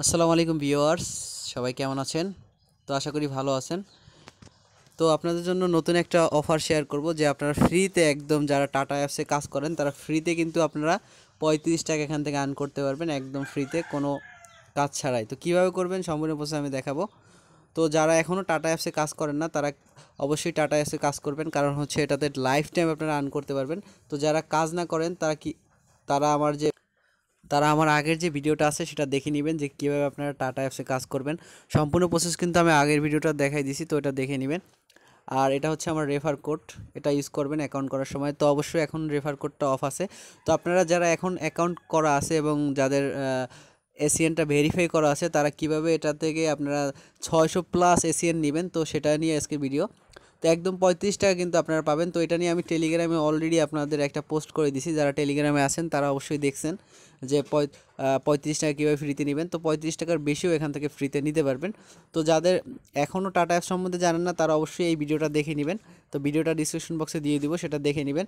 আসসালামু আলাইকুম ভিউয়ার্স সবাই কেমন আছেন তো আশা করি ভালো আছেন তো আপনাদের জন্য নতুন একটা অফার শেয়ার করব যে আপনারা ফ্রিতে একদম যারা টাটা অ্যাপসে কাজ করেন তারা ফ্রিতে কিন্তু আপনারা পঁয়ত্রিশ টাকা এখান থেকে আর্ন করতে পারবেন একদম ফ্রিতে কোনো কাজ ছাড়াই তো কিভাবে করবেন সম্পূর্ণ প্রসেস আমি দেখাবো তো যারা এখনও টাটা অ্যাপসে কাজ করেন না তারা অবশ্যই টাটা অ্যাপসে কাজ করবেন কারণ হচ্ছে এটাতে লাইফ টাইম আপনারা আর্ন করতে পারবেন তো যারা কাজ না করেন তারা কি তারা আমার যে তারা আমার আগের যে ভিডিওটা আছে সেটা দেখে নেবেন যে কীভাবে আপনারা টাটা অ্যাপসে কাজ করবেন সম্পূর্ণ প্রসেস কিন্তু আমি আগের ভিডিওটা দেখাই দিছি তো এটা দেখে নেবেন আর এটা হচ্ছে আমার রেফার কোড এটা ইউজ করবেন অ্যাকাউন্ট করার সময় তো অবশ্যই এখন রেফার কোডটা অফ আছে তো আপনারা যারা এখন অ্যাকাউন্ট করা আছে এবং যাদের এসিএনটা e ভেরিফাই করা আছে তারা কিভাবে এটা থেকে আপনারা ছয়শো প্লাস এসিএন e নেবেন তো সেটা নিয়ে আজকে ভিডিও তো একদম পঁয়ত্রিশ টাকা কিন্তু আপনারা পাবেন তো এটা নিয়ে আমি টেলিগ্রামে অলরেডি আপনাদের একটা পোস্ট করে দিছি যারা টেলিগ্রামে আছেন তারা অবশ্যই দেখছেন যে পঁয়ত্রিশ টাকা কীভাবে ফ্রিতে নেবেন তো পঁয়ত্রিশ টাকার বেশিও এখান থেকে ফ্রিতে নিতে পারবেন তো যাদের এখনও টাটা অ্যাপ সম্বন্ধে জানেন না তারা অবশ্যই এই ভিডিওটা দেখে নেবেন তো ভিডিওটা ডিসক্রিপশন বক্সে দিয়ে দিব সেটা দেখে নেবেন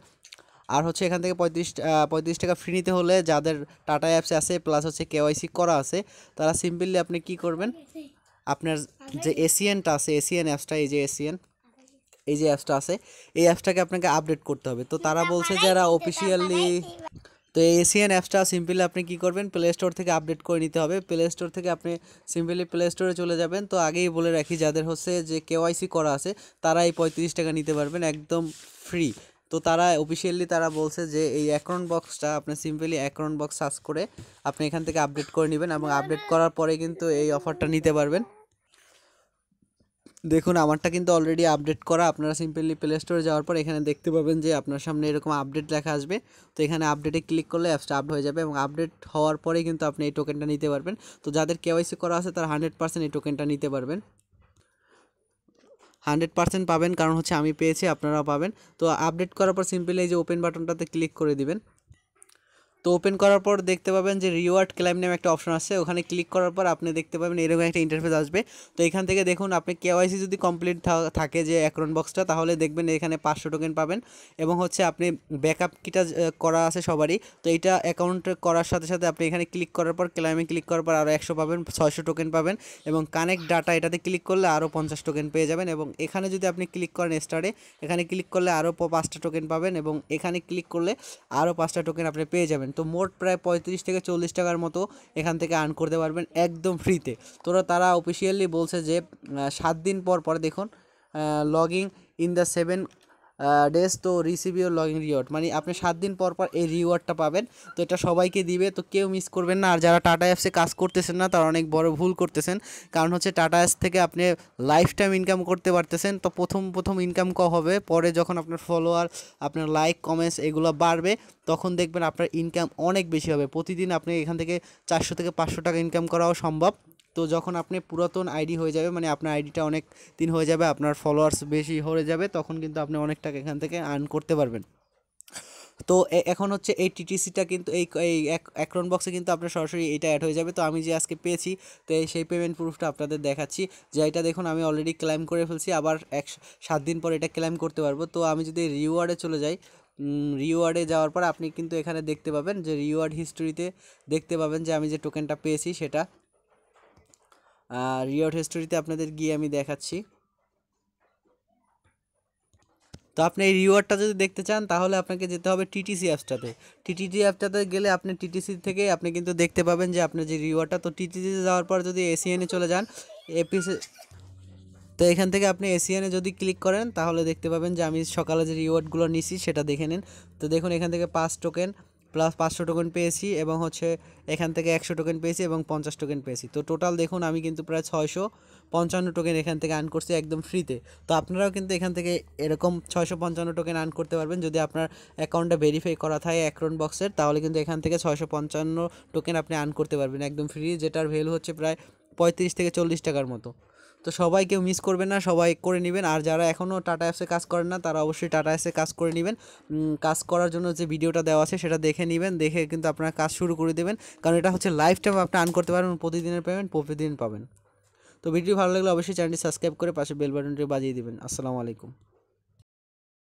আর হচ্ছে এখান থেকে পঁয়ত্রিশ পঁয়ত্রিশ টাকা ফ্রি নিতে হলে যাদের টাটা অ্যাপসে আছে প্লাস হচ্ছে কেওয়াইসি করা আছে তারা সিম্পলি আপনি কি করবেন আপনার যে এশিয়ানটা আছে এশিয়ান অ্যাপসটা এই যে এশিয়ান এই যে অ্যাপসটা আছে এই অ্যাপসটাকে আপনাকে আপডেট করতে হবে তো তারা বলছে যারা অফিসিয়ালি তো এই এসিয়ান অ্যাপসটা সিম্পলি আপনি কি করবেন প্লে স্টোর থেকে আপডেট করে নিতে হবে প্লে স্টোর থেকে আপনি সিম্পলি প্লে স্টোরে চলে যাবেন তো আগেই বলে রাখি যাদের হচ্ছে যে কেওয়াইসি করা আছে তারা এই পঁয়ত্রিশ টাকা নিতে পারবেন একদম ফ্রি তো তারা অফিসিয়ালি তারা বলছে যে এই অ্যাকাউন্ট বক্সটা আপনি সিম্পলি অ্যাকাউন্ট বক্স সার্চ করে আপনি এখান থেকে আপডেট করে নেবেন এবং আপডেট করার পরে কিন্তু এই অফারটা নিতে পারবেন দেখুন আমারটা কিন্তু অলরেডি আপডেট করা আপনারা সিম্পলি প্লে স্টোরে যাওয়ার পর এখানে দেখতে পাবেন যে আপনার সামনে এরকম আপডেট লেখা আসবে তো এখানে আপডেটে ক্লিক করলে অ্যাপসটা আপডেট হয়ে যাবে এবং আপডেট হওয়ার পরে কিন্তু আপনি এই টোকেনটা নিতে পারবেন তো যাদের কেওয়াইসি করা আছে তারা হান্ড্রেড পার্সেন্ট এই টোকেনটা নিতে পারবেন হান্ড্রেড পার্সেন্ট পাবেন কারণ হচ্ছে আমি পেয়েছি আপনারা পাবেন তো আপডেট করার পর সিম্পলি এই যে ওপেন বাটনটাতে ক্লিক করে দিবেন তো ওপেন করার পর দেখতে পাবেন যে রিওয়ার্ড ক্লাইম নেম একটা অপশন আছে ওখানে ক্লিক করার পর আপনি দেখতে পাবেন এরকম একটা ইন্টারফেস আসবে তো এখান থেকে দেখুন আপনি কেওয়াইসি যদি কমপ্লিট থাকে যে অ্যাকাউন্ট বক্সটা তাহলে দেখবেন এখানে পাঁচশো টোকেন পাবেন এবং হচ্ছে আপনি ব্যাকআপ কিটা করা আছে সবারই তো এটা অ্যাকাউন্ট করার সাথে সাথে আপনি এখানে ক্লিক করার পর ক্লাইমে ক্লিক করার পর আরও একশো পাবেন ছয়শো টোকেন পাবেন এবং কানেক্ট ডাটা এটাতে ক্লিক করলে আরও পঞ্চাশ টোকেন পেয়ে যাবেন এবং এখানে যদি আপনি ক্লিক করেন স্টারে এখানে ক্লিক করলে আরও পাঁচটা টোকেন পাবেন এবং এখানে ক্লিক করলে আরও পাঁচটা টোকেন আপনি পেয়ে যাবেন তো মোট প্রায় পঁয়ত্রিশ থেকে চল্লিশ টাকার মতো এখান থেকে আর্ন করতে পারবেন একদম ফ্রিতে তোরা তারা অফিসিয়ালি বলছে যে সাত দিন পর পরে দেখুন logging in the seven days to receive your logging reward মানে আপনি সাত দিন পর পর এই রিওয়ার্ডটা পাবেন তো এটা সবাইকে দিবে তো কেউ মিস করবেন না আর যারা টাটা অ্যাপসে কাজ করতেছেন না তারা অনেক বড় ভুল করতেছেন কারণ হচ্ছে টাটা অ্যাপস থেকে আপনি লাইফ টাইম ইনকাম করতে পারতেছেন তো প্রথম প্রথম ইনকাম ক হবে পরে যখন আপনার ফলোয়ার আপনার লাইক কমেন্টস এগুলো বাড়বে তখন দেখবেন আপনার ইনকাম অনেক বেশি হবে প্রতিদিন আপনি এখান থেকে চারশো থেকে পাঁচশো টাকা ইনকাম করাও সম্ভব তো যখন আপনি পুরাতন আইডি হয়ে যাবে মানে আপনার আইডিটা অনেক দিন হয়ে যাবে আপনার ফলোয়ার্স বেশি হয়ে যাবে তখন কিন্তু আপনি অনেক টাকা এখান থেকে আর্ন করতে পারবেন তো এখন হচ্ছে এই টিটিসিটা কিন্তু এই এই অ্যাক্রন বক্সে কিন্তু আপনার সরাসরি এটা অ্যাড হয়ে যাবে তো আমি যে আজকে পেয়েছি তো সেই পেমেন্ট প্রুফটা আপনাদের দেখাচ্ছি যে এটা দেখুন আমি অলরেডি ক্লাইম করে ফেলছি আবার এক সাত দিন পর এটা ক্লাইম করতে পারবো তো আমি যদি রিওয়ার্ডে চলে যাই রিওয়ার্ডে যাওয়ার পর আপনি কিন্তু এখানে দেখতে পাবেন যে রিওয়ার্ড হিস্ট্রিতে দেখতে পাবেন যে আমি যে টোকেনটা পেয়েছি সেটা রিওট হিস্টোরিতে আপনাদের গিয়ে আমি দেখাচ্ছি তো আপনি এই রিওয়ার্ডটা যদি দেখতে চান তাহলে আপনাকে যেতে হবে টিটিসি অ্যাপসটাতে টিটিসি অ্যাপটাতে গেলে আপনি টিটিসি থেকে আপনি কিন্তু দেখতে পাবেন যে আপনার যে রিওয়ার্ডটা তো টিটিসিতে যাওয়ার পর যদি এসিএনে চলে যান এপিসি তো এখান থেকে আপনি এসিএনে যদি ক্লিক করেন তাহলে দেখতে পাবেন যে আমি সকালে যে রিওয়ার্ডগুলো নিছি সেটা দেখে নিন তো দেখুন এখান থেকে পাঁচ টোকেন প্লাস পাঁচশো টোকেন পেয়েছি এবং হচ্ছে এখান থেকে একশো টোকেন পেয়েছি এবং পঞ্চাশ টোকেন পেয়েছি তো টোটাল দেখুন আমি কিন্তু প্রায় ছয়শো পঞ্চান্ন টোকেন এখান থেকে আর্ন করছি একদম ফ্রিতে তো আপনারাও কিন্তু এখান থেকে এরকম ছয়শো পঞ্চান্ন টোকেন আর্ন করতে পারবেন যদি আপনার অ্যাকাউন্টটা ভেরিফাই করা থাকে অ্যাকাউন্ট বক্সের তাহলে কিন্তু এখান থেকে ছয়শো পঞ্চান্ন টোকেন আপনি আর্ন করতে পারবেন একদম ফ্রি যেটার ভ্যালু হচ্ছে প্রায় পঁয়ত্রিশ থেকে চল্লিশ টাকার মতো তো সবাই কেউ মিস করবেন না সবাই করে নেবেন আর যারা এখনও টাটা অ্যাপসে কাজ করেন না তারা অবশ্যই টাটা অ্যাপসে কাজ করে নেবেন কাজ করার জন্য যে ভিডিওটা দেওয়া আছে সেটা দেখে নেবেন দেখে কিন্তু আপনারা কাজ শুরু করে দেবেন কারণ এটা হচ্ছে লাইফ টাইম আপনি আর্ন করতে পারবেন প্রতিদিনের পেমেন্ট প্রতিদিন পাবেন তো ভিডিও ভালো লাগলে অবশ্যই চ্যানেলটি সাবস্ক্রাইব করে পাশে বেল বাটনটি বাজিয়ে দেবেন আসসালামু আলাইকুম